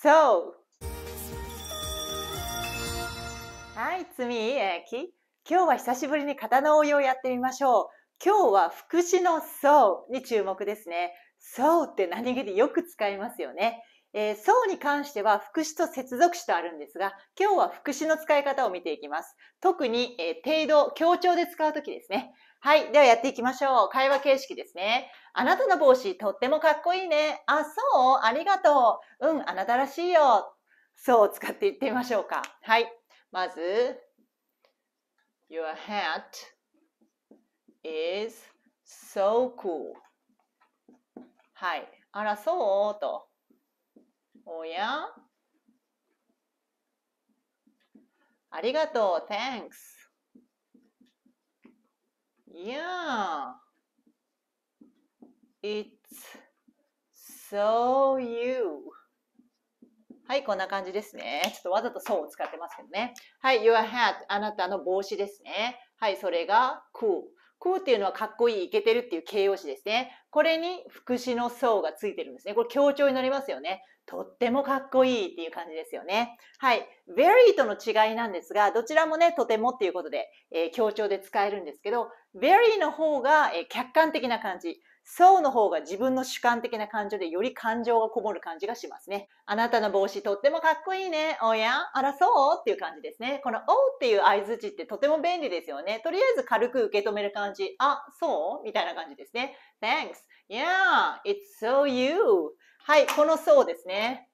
So. はい、it's me, 今日は久しぶりに刀応用やってみましょう。今日は副詞の so に注目ですね。so って何気でよく使いますよね。えー、so に関しては副詞と接続詞とあるんですが、今日は副詞の使い方を見ていきます。特に、えー、程度、強調で使うときですね。はい。ではやっていきましょう。会話形式ですね。あなたの帽子とってもかっこいいね。あ、そうありがとう。うん、あなたらしいよ。そう使っていってみましょうか。はい。まず、Your hat is so cool. はい。あら、そうと。おやありがとう。Thanks. いや h It's so you. はい、こんな感じですね。ちょっとわざとそうを使ってますけどね。はい、your hat あなたの帽子ですね。はい、それが cool。cool っていうのはかっこいい、いけてるっていう形容詞ですね。これに副詞のそうがついてるんですね。これ強調になりますよね。とってもかっこいいっていう感じですよね。はい。very との違いなんですが、どちらもね、とてもっていうことで、えー、強調で使えるんですけど、very の方が、えー、客観的な感じ。そうの方が自分の主観的な感情でより感情がこもる感じがしますね。あなたの帽子とってもかっこいいね。おやあらそうっていう感じですね。このおうっていう合図値ってとても便利ですよね。とりあえず軽く受け止める感じ。あ、そうみたいな感じですね。Thanks. Yeah, it's so you. はい、このそうですね。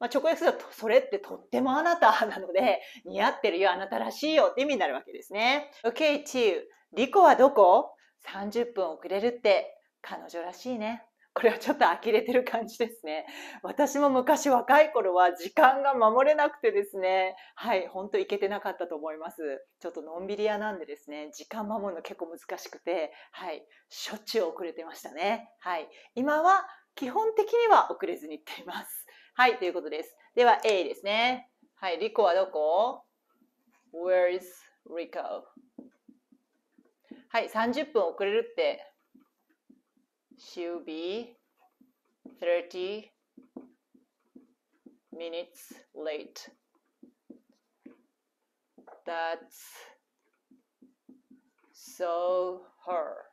まあ、直訳すると、それってとってもあなたなので、似合ってるよ、あなたらしいよって意味になるわけですね。Okay, 2. リコはどこ ?30 分遅れるって彼女らしいね。これはちょっと呆れてる感じですね。私も昔若い頃は時間が守れなくてですね、はい、ほんといけてなかったと思います。ちょっとのんびり屋なんでですね、時間守るの結構難しくて、はい、しょっちゅう遅れてましたね。はい、今は基本的には遅れずに行っています。はい、ということです。では A ですね。はい、リコはどこ ?Where is Rico? はい、30分遅れるって She'll be 30 minutes late. That's so her.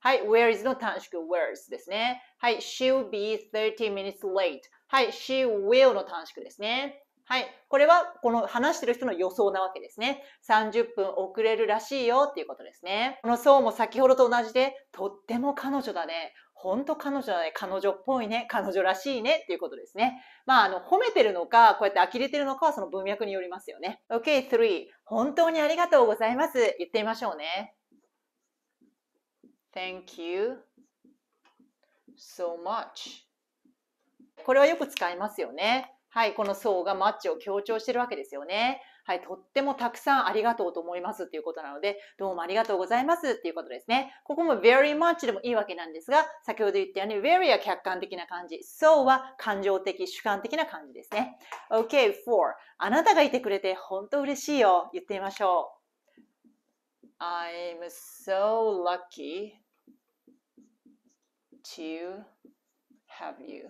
はい、where is の短縮 where's she will be 30 minutes late. Hi, she will の短縮ですね。はい。これは、この話してる人の予想なわけですね。30分遅れるらしいよっていうことですね。この層も先ほどと同じで、とっても彼女だね。ほんと彼女だね。彼女っぽいね。彼女らしいね。っていうことですね。まあ、あの、褒めてるのか、こうやって呆れてるのかはその文脈によりますよね。OK, three. 本当にありがとうございます。言ってみましょうね。Thank you so much. これはよく使いますよね。はい、この層がマッチを強調してるわけですよね。はい、とってもたくさんありがとうと思いますっていうことなので、どうもありがとうございますっていうことですね。ここも very much でもいいわけなんですが、先ほど言ったように very は客観的な感じ、so は感情的、主観的な感じですね。OK, for あなたがいてくれて本当嬉しいよ。言ってみましょう。I'm so lucky to have you.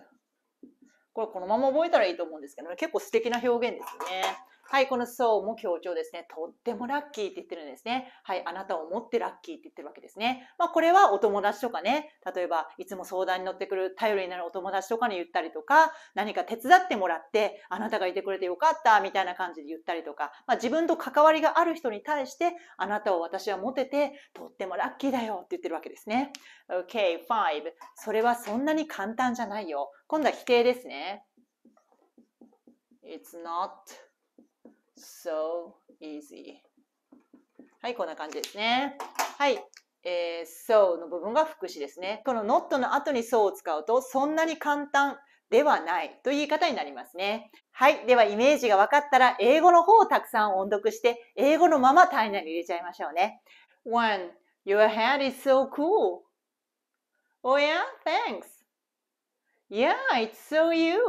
これこのまま覚えたらいいと思うんですけどね結構素敵な表現ですね。はい、この so も強調ですね。とってもラッキーって言ってるんですね。はい、あなたを持ってラッキーって言ってるわけですね。まあ、これはお友達とかね、例えばいつも相談に乗ってくる頼りになるお友達とかに言ったりとか、何か手伝ってもらって、あなたがいてくれてよかったみたいな感じで言ったりとか、まあ、自分と関わりがある人に対して、あなたを私は持てて、とってもラッキーだよって言ってるわけですね。OK, 5. それはそんなに簡単じゃないよ。今度は否定ですね。It's not so easy. はい、こんな感じですね。はい。えー、so の部分が副詞ですね。この not の後に so を使うと、そんなに簡単ではないという言い方になりますね。はい。では、イメージが分かったら、英語の方をたくさん音読して、英語のまま体内に入れちゃいましょうね。One, your head is so cool. Oh yeah, thanks. Yeah, it's so you.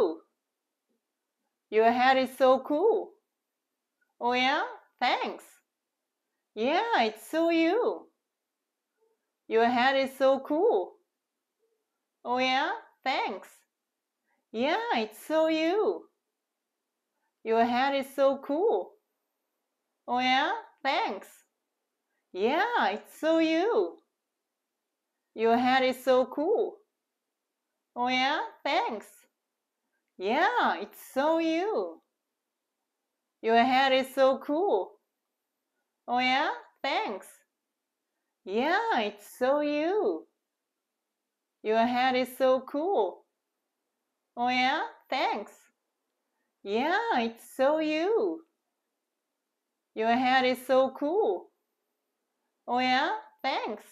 Your head is so cool. Oh, yeah? Thanks. Yeah, it's so you. Your head is so cool. Oh, yeah? Thanks. Yeah, it's so you. Your head is so cool. Oh, yeah? Thanks. Yeah, it's so you. Your hat is so cool. Oh, yeah? Thanks. Yeah, it's so you. Your hair is so cool. Oh, yeah? Thanks. Yeah, it's so you. Your hair is so cool. Oh, yeah? Thanks. Yeah, it's so you. Your hair is so cool. Oh, yeah? Thanks.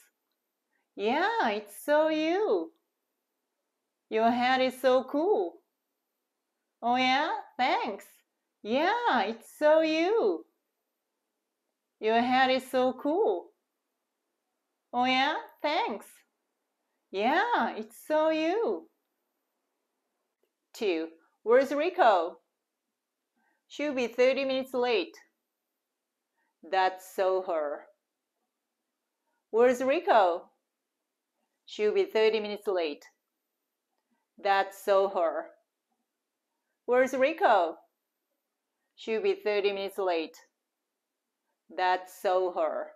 Yeah, it's so you. Your hat is so cool. Oh, yeah? Thanks. Yeah, it's so you. Your hair is so cool. Oh, yeah, thanks. Yeah, it's so you. 2. Where's Rico? She'll be 30 minutes late. That's so her. Where's Rico? She'll be 30 minutes late. That's so her. Where's Rico? She'll be 30 minutes late. That's so her.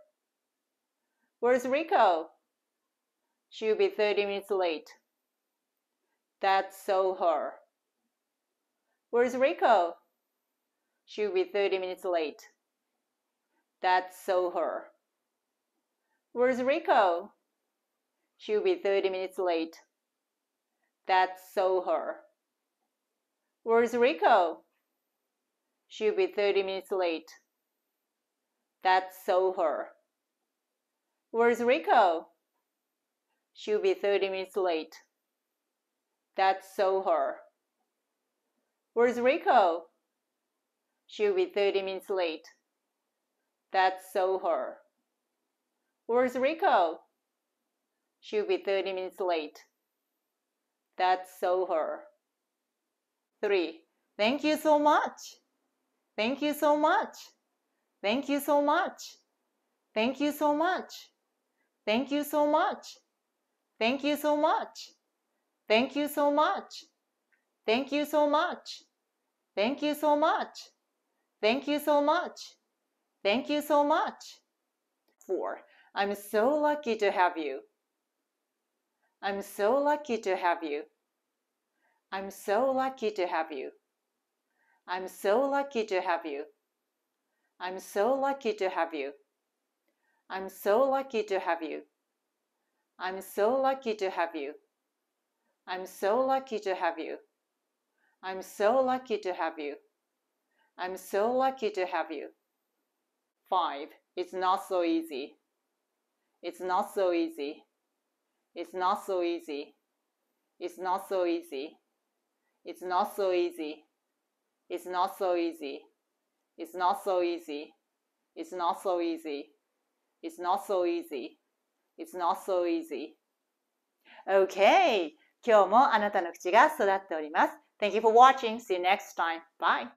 Where's Rico? She'll be 30 minutes late. That's so her. Where's Rico? She'll be 30 minutes late. That's so her. Where's Rico? She'll be 30 minutes late. That's so her. Where's Rico? She'll be 30 minutes late. That's so her. Where's Rico? She'll be 30 minutes late. That's so her. Where's Rico? She'll be 30 minutes late. That's so her. Where's Rico? She'll be 30 minutes late. That's so her. 3. Thank you so much. Thank you so much. Thank you so much. Thank you so much. Thank you so much. Thank you so much. Thank you so much. Thank you so much. Thank you so much. Thank you so much. Thank you so much. 4. I'm so lucky to have you. I'm so lucky to have you. I'm so lucky to have you. I'm so lucky to have you. I'm so lucky to have you. I'm so lucky to have you. I'm so lucky to have you. I'm so lucky to have you. I'm so lucky to have you. I'm so lucky to have you. 5. It's not so easy. It's not so easy. It's not so easy. It's not so easy. It's not so easy. It's not so easy. It's not so easy. It's not so easy. It's not so easy. It's not so easy. Okay. 今日もあなたの口が育っております。Thank you for watching. See you next time. Bye.